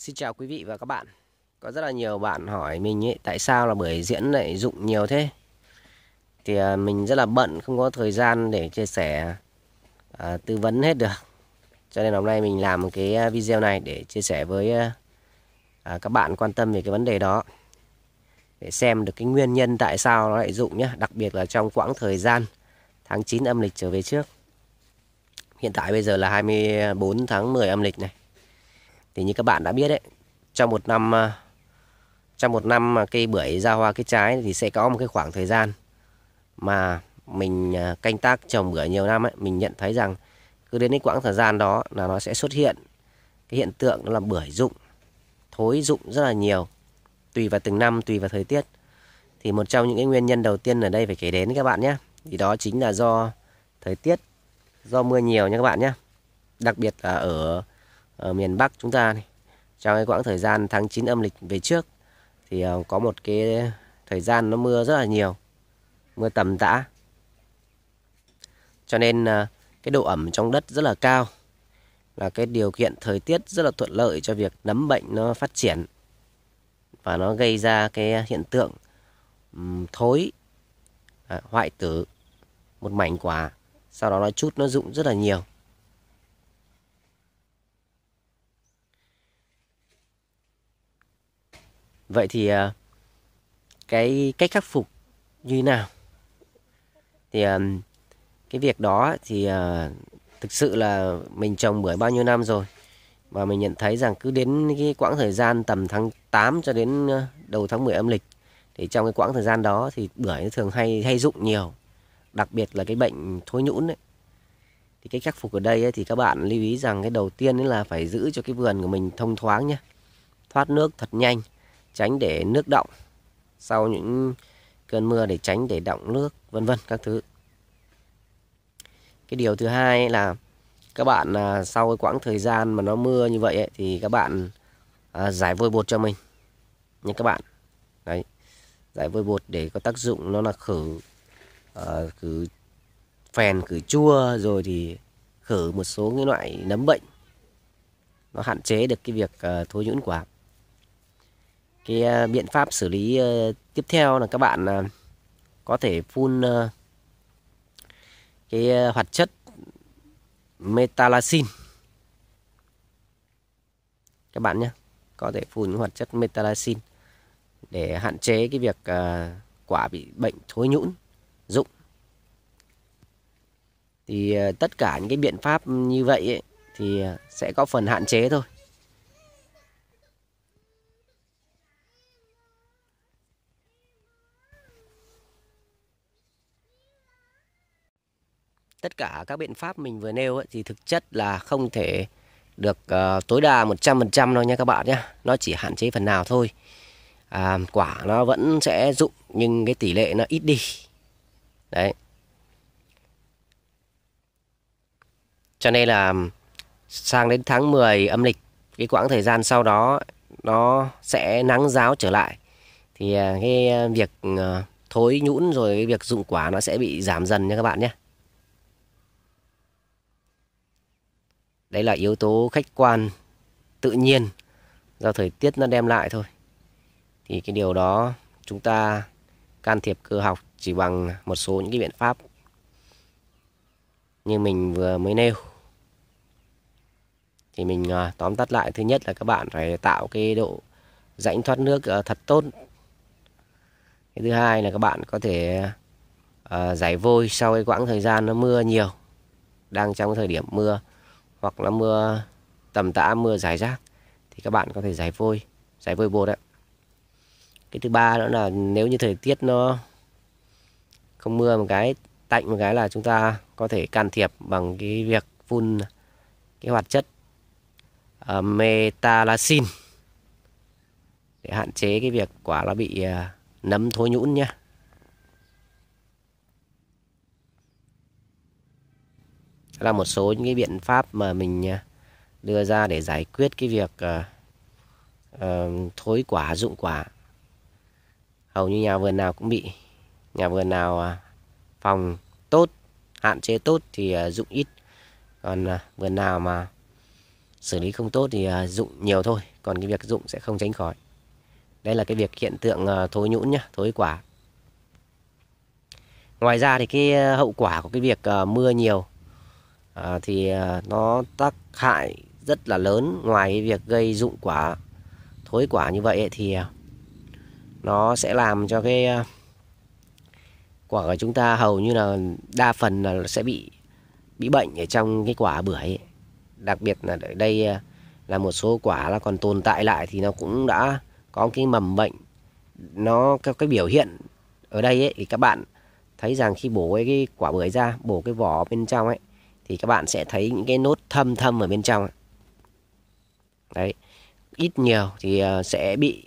Xin chào quý vị và các bạn. Có rất là nhiều bạn hỏi mình ấy, tại sao là buổi diễn lại dụng nhiều thế? Thì à, mình rất là bận, không có thời gian để chia sẻ, à, tư vấn hết được. Cho nên hôm nay mình làm một cái à, video này để chia sẻ với à, à, các bạn quan tâm về cái vấn đề đó. Để xem được cái nguyên nhân tại sao nó lại dụng nhé. Đặc biệt là trong quãng thời gian tháng 9 âm lịch trở về trước. Hiện tại bây giờ là 24 tháng 10 âm lịch này thì như các bạn đã biết đấy trong một năm à, trong một năm mà cây bưởi ra hoa cái trái thì sẽ có một cái khoảng thời gian mà mình à, canh tác trồng bưởi nhiều năm ấy mình nhận thấy rằng cứ đến cái quãng thời gian đó là nó sẽ xuất hiện cái hiện tượng đó là bưởi rụng thối rụng rất là nhiều tùy vào từng năm tùy vào thời tiết thì một trong những cái nguyên nhân đầu tiên ở đây phải kể đến các bạn nhé thì đó chính là do thời tiết do mưa nhiều nha các bạn nhé đặc biệt là ở ở miền Bắc chúng ta này, trong cái quãng thời gian tháng 9 âm lịch về trước thì ờ, có một cái thời gian nó mưa rất là nhiều mưa tầm tã cho nên ờ, cái độ ẩm trong đất rất là cao là cái điều kiện thời tiết rất là thuận lợi cho việc nấm bệnh nó phát triển và nó gây ra cái hiện tượng thối ờ, hoại tử một mảnh quả sau đó nó chút nó rụng rất là nhiều Vậy thì à, cái cách khắc phục như thế nào? Thì à, cái việc đó thì à, thực sự là mình trồng bưởi bao nhiêu năm rồi và mình nhận thấy rằng cứ đến cái quãng thời gian tầm tháng 8 cho đến đầu tháng 10 âm lịch thì trong cái quãng thời gian đó thì bưởi nó thường hay hay rụng nhiều đặc biệt là cái bệnh thối nhũn ấy thì cái khắc phục ở đây ấy, thì các bạn lưu ý rằng cái đầu tiên là phải giữ cho cái vườn của mình thông thoáng nhé thoát nước thật nhanh tránh để nước động sau những cơn mưa để tránh để động nước vân vân các thứ cái điều thứ hai là các bạn à, sau quãng thời gian mà nó mưa như vậy ấy, thì các bạn à, giải vôi bột cho mình nha các bạn đấy giải vôi bột để có tác dụng nó là khử à, khử phèn khử chua rồi thì khử một số cái loại nấm bệnh nó hạn chế được cái việc à, thối nhũn quả cái ờ, biện pháp xử lý ờ, tiếp theo là các bạn có thể phun cái hoạt chất metalacin các bạn nhé có thể phun hoạt chất metalacin để hạn chế cái việc ờ, quả bị bệnh thối nhũn rụng thì tất cả những cái biện pháp như vậy ấy, thì sẽ có phần hạn chế thôi tất cả các biện pháp mình vừa nêu ấy, thì thực chất là không thể được uh, tối đa 100% đâu nha các bạn nhé. Nó chỉ hạn chế phần nào thôi. À, quả nó vẫn sẽ dụng nhưng cái tỷ lệ nó ít đi. Đấy. Cho nên là sang đến tháng 10 âm lịch cái quãng thời gian sau đó nó sẽ nắng giáo trở lại thì à, cái à, việc ờ, thối nhũn rồi cái việc dụng quả nó sẽ bị giảm dần nha các bạn nhé đấy là yếu tố khách quan tự nhiên do thời tiết nó đem lại thôi thì cái điều đó chúng ta can thiệp cơ học chỉ bằng một số những cái biện pháp như mình vừa mới nêu thì mình à, tóm tắt lại thứ nhất là các bạn phải tạo cái độ rãnh thoát nước à, thật tốt cái thứ hai là các bạn có thể à, giải vôi sau cái quãng thời gian nó mưa nhiều đang trong thời điểm mưa hoặc là mưa tầm tã mưa rải rác thì các bạn có thể giải vôi giải vôi bột đấy cái thứ ba nữa là nếu như thời tiết nó không mưa một cái tạnh một cái là chúng ta có thể can thiệp bằng cái việc phun cái hoạt chất uh, ờ, metalasin để hạn chế cái việc quả nó bị uh, nấm thối nhũn nhé là một số những cái biện pháp mà mình à, đưa ra để giải quyết cái việc uh, uh, thối quả, dụng quả. Hầu như nhà vườn nào cũng bị, nhà vườn nào à, phòng tốt, hạn chế tốt thì dụng ít. Còn vườn nào mà xử lý không tốt thì dụng nhiều thôi, còn cái việc dụng sẽ không tránh khỏi. Đây là cái việc hiện tượng thối nhũn nhá, thối quả. Ngoài ra thì cái hậu quả của cái việc mưa nhiều à, thì à, nó tác hại rất là lớn ngoài việc gây dụng quả thối quả như vậy thì à, nó sẽ làm cho cái à, quả của chúng ta hầu như là đa phần là sẽ bị bị bệnh ở trong cái quả bưởi đặc biệt là ở đây là một số quả là còn tồn tại lại thì nó cũng đã có cái mầm bệnh nó các cái biểu hiện ở đây ấy, thì các bạn thấy rằng khi bổ cái quả bưởi ra bổ cái vỏ bên trong ấy thì các bạn sẽ thấy những cái nốt thâm thâm ở bên trong đấy ít nhiều thì ờ, sẽ bị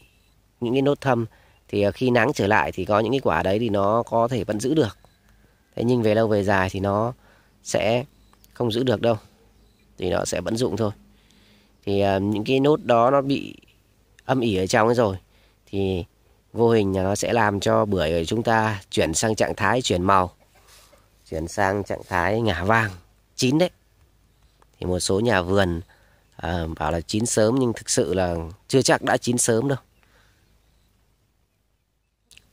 những cái nốt thâm thì ờ, khi nắng trở lại thì có những cái quả đấy thì nó có thể vẫn giữ được thế nhưng về lâu về dài thì nó sẽ không giữ được đâu thì nó sẽ vẫn dụng thôi thì ờ, những cái nốt đó nó bị âm ỉ ở trong ấy rồi thì vô hình nó sẽ làm cho bưởi của chúng ta chuyển sang trạng thái chuyển màu chuyển sang trạng thái ngả vàng chín đấy thì một số nhà vườn à, bảo là chín sớm nhưng thực sự là chưa chắc đã chín sớm đâu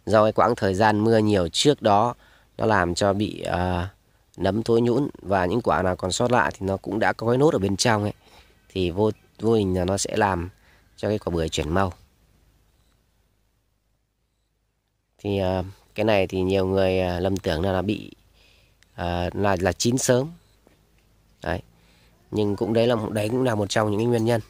do cái quãng thời gian mưa nhiều trước đó nó làm cho bị à, nấm thối nhũn và những quả nào còn sót lại thì nó cũng đã có cái nốt ở bên trong ấy thì vô vô hình là nó sẽ làm cho cái quả bưởi chuyển màu thì à, cái này thì nhiều người à, lầm tưởng là nó bị à, là là chín sớm nhưng cũng đấy là đấy cũng là một trong những nguyên nhân